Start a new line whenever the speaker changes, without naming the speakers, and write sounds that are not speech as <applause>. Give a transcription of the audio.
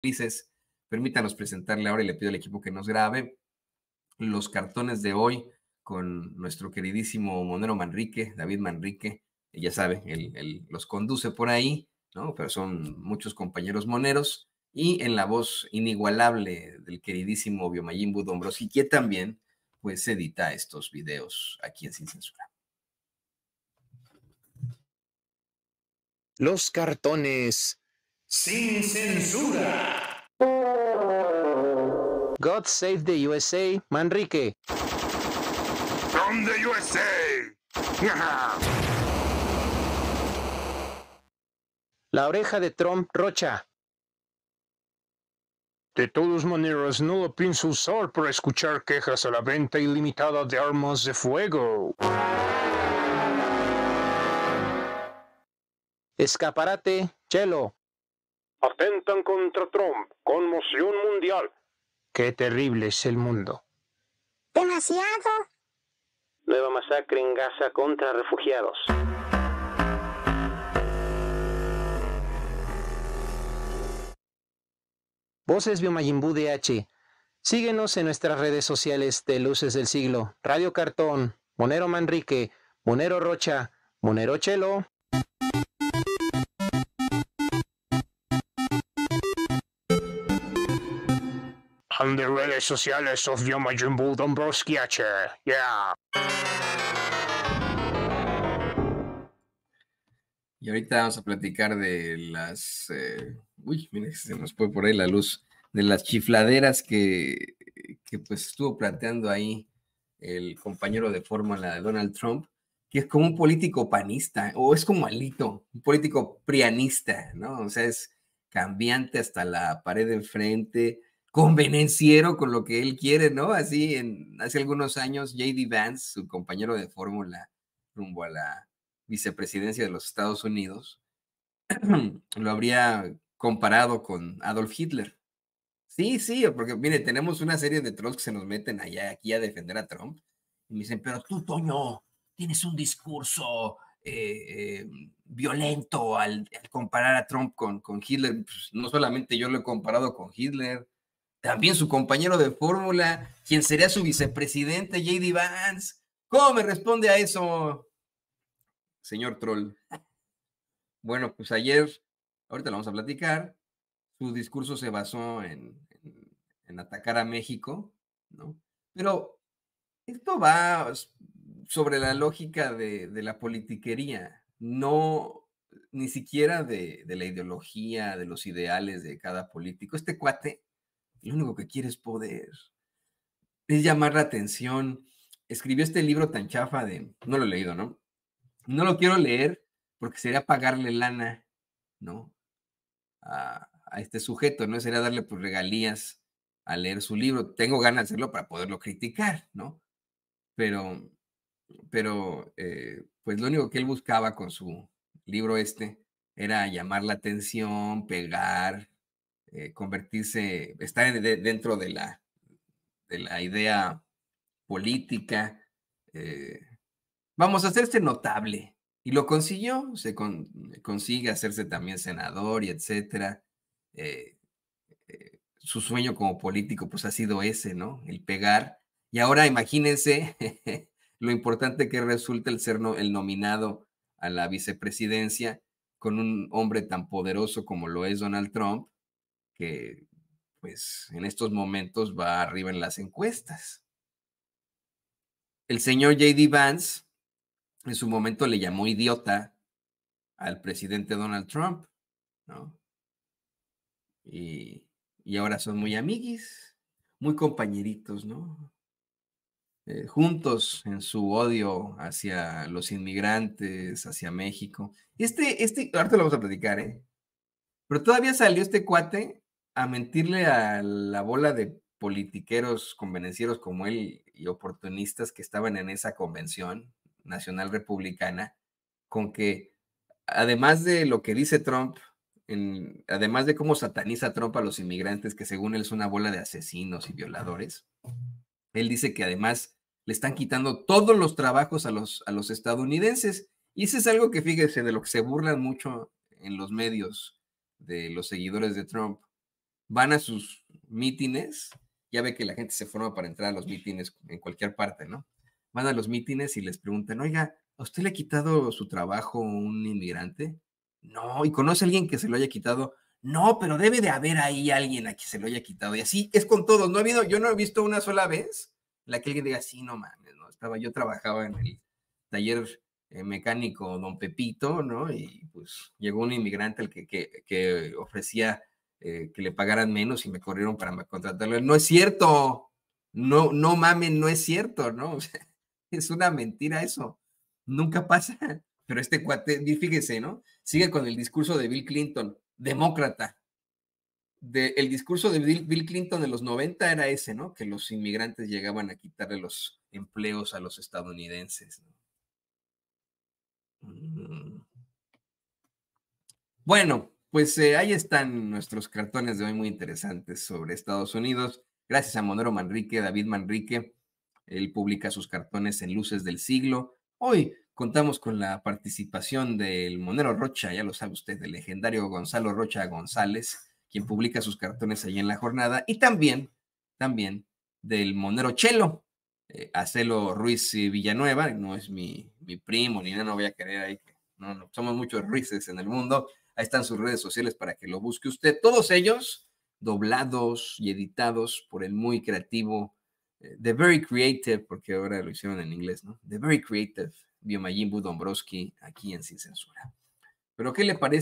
felices. Permítanos presentarle ahora y le pido al equipo que nos grabe los cartones de hoy con nuestro queridísimo Monero Manrique, David Manrique, ya sabe, él, los conduce por ahí, ¿no? Pero son muchos compañeros moneros. Y en la voz inigualable del queridísimo Biomayimbu y que también pues edita estos videos aquí en Sin Censura. Los cartones sin censura. God save the USA, Manrique. From the USA. <laughs> La oreja de Trump Rocha. De todas maneras, no lo pienso usar para escuchar quejas a la venta ilimitada de armas de fuego. Escaparate, Chelo. Atentan contra Trump. Conmoción mundial. Qué terrible es el mundo. Demasiado. Nueva masacre en Gaza contra refugiados. Voces Biomayimbu DH. Síguenos en nuestras redes sociales de Luces del Siglo, Radio Cartón, Monero Manrique, Monero Rocha, Monero Chelo de redes sociales of yo Majin Y ahorita vamos a platicar de las. Eh, uy, mire, se nos fue por ahí la luz. De las chifladeras que, que pues estuvo planteando ahí el compañero de fórmula de Donald Trump, que es como un político panista, o es como Alito, un político prianista, ¿no? O sea, es cambiante hasta la pared de enfrente, convenenciero con lo que él quiere, ¿no? Así, en, hace algunos años, JD Vance, su compañero de fórmula rumbo a la vicepresidencia de los Estados Unidos, <clears throat> lo habría comparado con Adolf Hitler. Sí, sí, porque mire, tenemos una serie de trolls que se nos meten allá aquí a defender a Trump y me dicen, pero tú, Toño, tienes un discurso eh, eh, violento al, comparar a Trump con, con Hitler. Pues, no solamente yo lo he comparado con Hitler, también su compañero de fórmula, quien sería su vicepresidente, JD Vance. ¿Cómo me responde a eso, señor Troll? <laughs> Bueno, pues ayer, ahorita lo vamos a platicar, su discurso se basó en, atacar a México, ¿no? Pero esto va sobre la lógica de, la politiquería, no ni siquiera de, de la ideología, de los ideales de cada político. Este cuate lo único que quiere es poder, es llamar la atención. Escribió este libro tan chafa de, no lo he leído, ¿no? No lo quiero leer porque sería pagarle lana, ¿no? A, este sujeto, ¿no? Sería darle pues, regalías a leer su libro. Tengo ganas de hacerlo para poderlo criticar, ¿no? Pero, pero, eh, pues lo único que él buscaba con su libro este era llamar la atención, pegar, eh, convertirse, estar dentro de la, de la idea política. Eh, vamos a hacerse notable. Y lo consiguió, se consigue hacerse también senador y etcétera. Eh, su sueño como político pues ha sido ese, ¿no? El pegar. Y ahora imagínense <laughs> lo importante que resulta el ser el nominado a la vicepresidencia con un hombre tan poderoso como lo es Donald Trump, que pues en estos momentos va arriba en las encuestas. El señor JD Vance en su momento le llamó idiota al presidente Donald Trump, ¿no? Y, ahora son muy amiguis, muy compañeritos, ¿no? Eh, juntos en su odio hacia los inmigrantes, hacia México. Este, este, ahorita lo vamos a platicar, ¿eh? Pero todavía salió este cuate a mentirle a la bola de politiqueros, convenencieros como él y oportunistas que estaban en esa convención nacional republicana, con que además de lo que dice Trump, en, además de cómo sataniza Trump a los inmigrantes, que según él es una bola de asesinos y violadores, él dice que además le están quitando todos los trabajos a los, a los estadounidenses. Y eso es algo que, fíjese, de lo que se burlan mucho en los medios de los seguidores de Trump, van a sus mítines, ya ve que la gente se forma para entrar a los mítines en cualquier parte, ¿no? Van a los mítines y les preguntan, oiga, ¿a usted le ha quitado su trabajo un inmigrante? No, ¿y conoce a alguien que se lo haya quitado? No, pero debe de haber ahí alguien a quien se lo haya quitado. Y así es con todos. No ha habido, yo no he visto una sola vez la que alguien diga, sí, no mames, no, estaba, yo trabajaba en el taller eh, mecánico Don Pepito, ¿no? Y pues llegó un inmigrante al que, que, que ofrecía eh, que le pagaran menos y me corrieron para contratarlo. No es cierto, no, no mamen, no es cierto, ¿no? <laughs> es una mentira eso, nunca pasa. Pero este cuate, fíjese, ¿no? Sigue con el discurso de Bill Clinton, demócrata. el discurso de Bill Clinton de los 90 era ese, ¿no? Que los inmigrantes llegaban a quitarle los empleos a los estadounidenses. Mm. Bueno, pues eh, ahí están nuestros cartones de hoy muy interesantes sobre Estados Unidos. Gracias a Monero Manrique, David Manrique. Él publica sus cartones en Luces del Siglo. Hoy contamos con la participación del Monero Rocha, ya lo sabe usted, del legendario Gonzalo Rocha González, quien publica sus cartones ahí en la jornada. Y también, también del Monero Chelo, eh, Acelo Ruiz Villanueva. No es mi, mi primo ni nada, no voy a querer ahí. No, no, somos muchos Ruices en el mundo Ahí están sus redes sociales para que lo busque usted. Todos ellos doblados y editados por el muy creativo, eh, The Very Creative, porque ahora lo hicieron en inglés, ¿no? The Very Creative, Biomayimbu Dombrowski, aquí en Sin Censura. Pero ¿qué le parece?